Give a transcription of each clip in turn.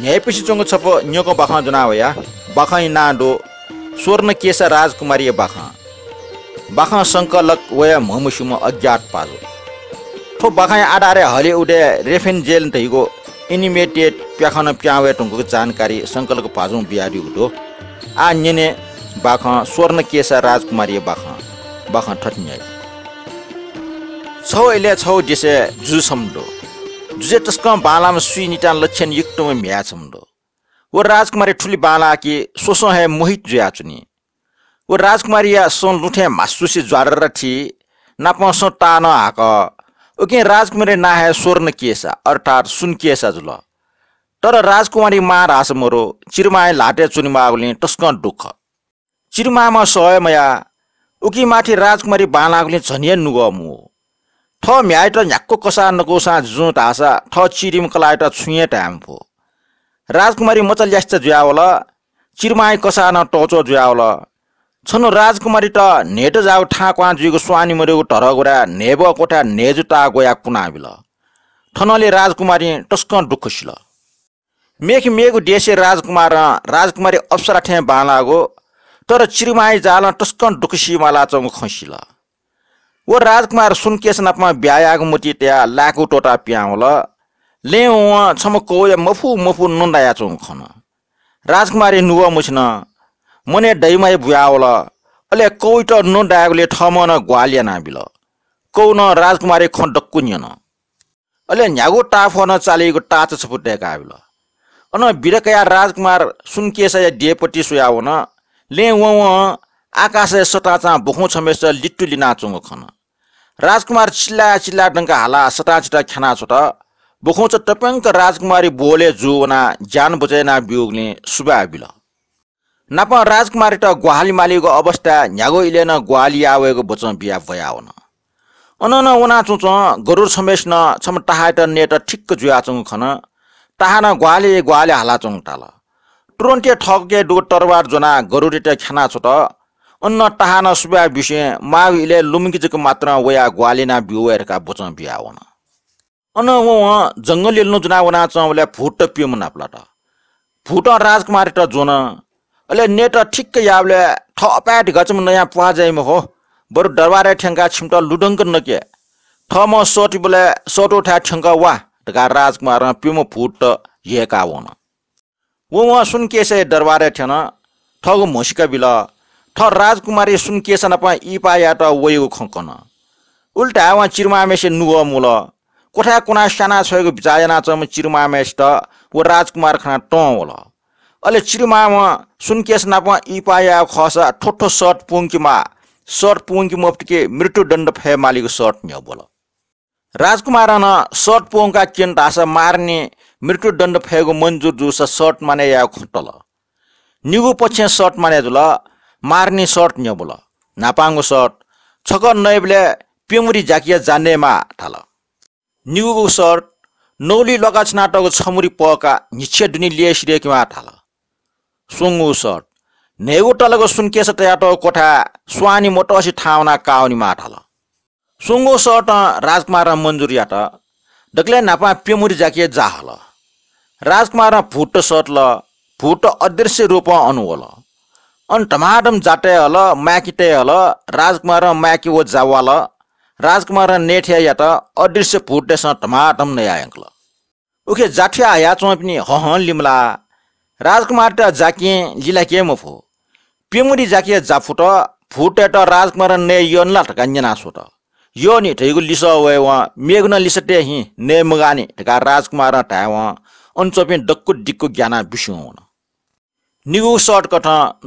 न्यायपछि चङ्गो छपो न्योको बाखा जुनावया बाखा नाडो स्वर्ण केश राजकुमारी बाखा बाखा सङ्कलक वया महमुसुमा अज्ञात पालो ठो बाखा आडारे हले उडे रेफेन जेल तैगो एनिमेटेड प्याखान प्यावे टुङ्गो जानकारी सङ्कलक पाजौँ बिहारी उठो आ नेने बाखा स्वर्ण केश राजकुमारी बाखा बाख ठट्याई छौ अहिले छौ डिसे जुसम्डो बालामा सुई निटान लक्षण युक्तम भ्याचम्डो ओ राजकुमारी ठुली बालाके सोसो हे मोहित जुयाचुनी ओ राजकुमारी या सोन लुठे मासुसी ज्वारेर ठी नापसो तान हाक ओके राजकुमारी नाहे स्वर्ण केसा अर्थात् सुन केसा जुल तर राजकुमारी मा रास मरो चिरमाए लाटे चुनिमागुले टस्क दुःख चिरमामा सहमया उकी माथि राजकुमारी बालागुले झनिया नुगमु थ म्याइट न्याक्को कसा नकोसा जुँ ढाँसा ठ चिरिम कलाइट छुए ट्याम्पो राजकुमारी मचल ज्यास्त जुयावल चिरमाई कसा न टोचो जुयावल छनु राजकुमारी त नेट जाऊ ठाकुवा जुइको स्वानी मरेको टरगोरा नेब कोठा नेजुटा गोया कुनाबिल ठनले राजकुमारी टस्क डुखुसिल मेख मेघ डेसे राजकुमार राजकुमारी अप्सरा ठे बालागो तर चिरमाई जाल टस्क डुखुसी माला चौ खसिल वो राजकुमार ब्यायाग ब्यायागमुटी त्या लाकु टोटा प्याउला ले उहाँ छमको या मफु मफु नन्दाया चौ खन राजकुमारी नुवा मुछन मने डैमै बुयाओल अले कोइट ठम न ग्वालिया नाबिल कौ न राजकुमारी खन न अले न्यागो टाफ न चालेको टाच छपुट्याका आबिल अन बिरकया राजकुमार सुनकेस या डेपटी सुयाउन ले उहाँ आकाश सताचा भोखौँ छमेस लिट्टु लिना चुङ खन राजकुमार चिल्ला चिल्ला डङ्का हाला सता छिटा ख्याना छोट बोखौँ छ टपङ्क राजकुमारी बोले जोना ज्यान बुझेना बिउग्ने सुबा बिल नाप राजकुमारी त ग्वाली मालिको अवस्था न्यागो इलेन ग्वाली आवेको बोच बिहा भया हुन अन न उना चुच गरुर समेस न छम टाहा त नेट ठिक्क जुया चुङ खन टाहा न ग्वाले ग्वाले हाला चुङ टाल टुरन्टे ठगे डु तरबार जोना गरुरे त ख्याना छोट अन्न टहान सुब्या विषय माव इले लुम्किजको मात्र वया ग्वालिना बिवेरका बोचन बियावन अन व जङ्गल इल्नु जुनावना चौले फुट पिउम प्लाट फुट राजकुमार त जोन अले नेट ठिक्क याबले ठप्याट गचम नयाँ पुवा जाइम हो बरु डरबारे ठ्याङ्का छिम्ट लुडङ्क नके ठ म सोट बोले सोटो ठ्या ठ्याङ्क वा ढका राजकुमार पिउम फुट हिएका वन व सुन केसे दरबारे ठेन ठगु मोसिका बिल थ राजकुमारी सुनकेसनप इपायाट वयो खकन उल्टा वहाँ चिरमामेसे नुग मुल कोठा कुना साना छोएको भिजायना चम चिरमामेस त व राजकुमार खना ट होल अहिले चिरमाम सुनकेस नाप इपाया खस ठोठो सर्ट पुङ्कीमा सर्ट पुङ्की मृत्यु मृत्युदण्ड फे मालिको सर्ट न्य बोल राजकुमार न सर्ट पोङका केन्टास मार्ने मृत्युदण्ड फेगो मन्जुर जुस सर्ट माने या खटल निगु पछि सर्ट माने जुल मार्ने सर्ट न्यबुल नापाङ्गो सर्ट छक नयबले पेमुरी जाकिया जान्नेमा थाल निगुको सर्ट नौली लगाच नाटक छमुरी पका निछे डुनी लिए सिरेकिमा थाल सुङ्गु सर्ट नेगु टलको सुनकेस तयाटो कोठा स्वानी मोटोसी ठाउना काउनीमा थाल सुङ्गु सर्ट राजकुमार र त डक्ले नापा पेमुरी जाकिया जाहल राजकुमार फुट सर्ट ल फुट अदृश्य रूप अनुहोल टमाटम ಟಮಾಟಮ್ हल ಅಲ हल राजकुमार म्याकि ओ जावाल राजकुमार नेठिया या त अदृश्य फुटेस टमाटम नयाङ्कल उखे जाठिया आया पनि हहन लिमला राजकुमार त जाके लिला के मफो पिमुरी जाकि जाफुट फुटे त राजकुमार ने योनला ठका न्यासो त यो नि ठैगु लिस वे व मेघना लिसटे हि ने मगानी ठका राजकुमार टाव अन चोपे डक्कु डिक्कु ज्ञाना बिसु निगु सर्टकट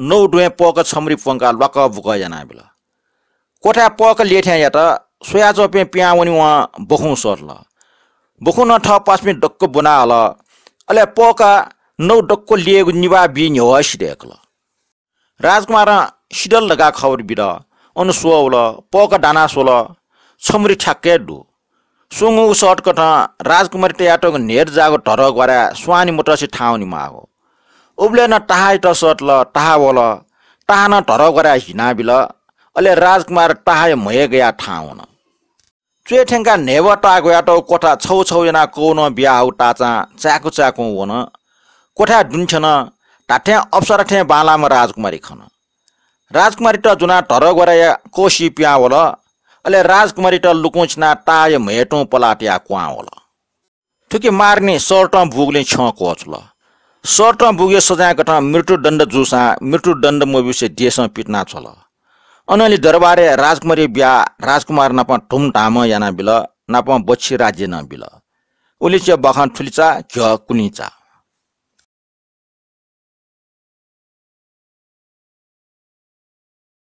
नौ डुवे पक छमरी पङ्का लक बुक जना बेल कोठा पक लेठ्या या त सोया चपे पिया वनि वा बखु सर ल बखु न ठ पाँच मिनट डक्क बुना हल अले पोका नौ डक्क लिएको निवा बि हो सिडेक ल राजकुमार सिडल लगा खबर बिर अनु सोल पक डाना सोल छमरी ठ्याक्के डु सुँगु सर्टकट राजकुमारी टयाटोको नेट जागो ढर गरा चाहिँ मोटरसी नि मागो उब्लेन टाहा टसट ल टाहा बोल टाहा न ढर हिना बिल अहिले राजकुमार टाहा मय गया ठाउन न चुएठेङ्का नेभ टा त कोठा छौ छौजना कौन बिहा हौ टाचा च्याकु च्याकु होन कोठा डुन्छन टाठे अप्सरा बाला बालामा राजकुमारी खन राजकुमारी त जुना ढर गरे कोसी पिया होला अहिले राजकुमारी त लुकुचना टाय मेटु पलाटिया कुवा होला ठुकी मार्ने सर्ट बुग्ले छ कोच सर्टमा पुग्यो सजाय ठाउँमा मृत्युदण्ड जुसा मृत्युदण्ड म विषय पिटना छल अनि दरबारे राजकुमारी बिहा राजकुमार ठुम ठाम याना बिल नाप बच्छी राज्य नबिल उलिच्या बखान ठुलिचा घ कुनिचा